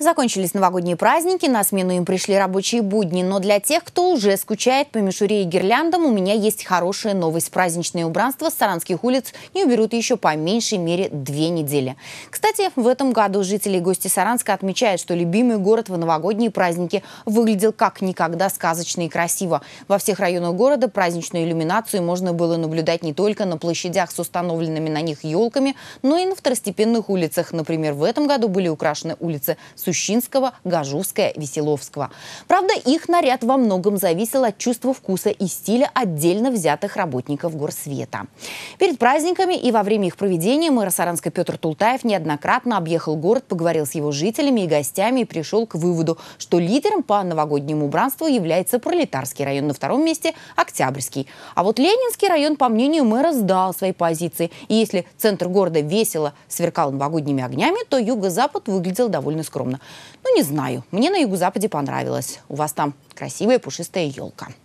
Закончились новогодние праздники, на смену им пришли рабочие будни. Но для тех, кто уже скучает по мишуре и гирляндам, у меня есть хорошая новость. Праздничное убранство саранских улиц не уберут еще по меньшей мере две недели. Кстати, в этом году жители и гости Саранска отмечают, что любимый город в новогодние праздники выглядел как никогда сказочно и красиво. Во всех районах города праздничную иллюминацию можно было наблюдать не только на площадях с установленными на них елками, но и на второстепенных улицах. Например, в этом году были украшены улицы Сущинского, Гажувская, Веселовского. Правда, их наряд во многом зависел от чувства вкуса и стиля отдельно взятых работников горсвета. Перед праздниками и во время их проведения мэр Саранска Петр Тултаев неоднократно объехал город, поговорил с его жителями и гостями и пришел к выводу, что лидером по новогоднему убранству является Пролетарский район, на втором месте – Октябрьский. А вот Ленинский район, по мнению мэра, сдал свои позиции. И если центр города весело сверкал новогодними огнями, то юго-запад выглядел довольно скромно. Петровна. Ну, не знаю, мне на Юго-Западе понравилось. У вас там красивая пушистая елка.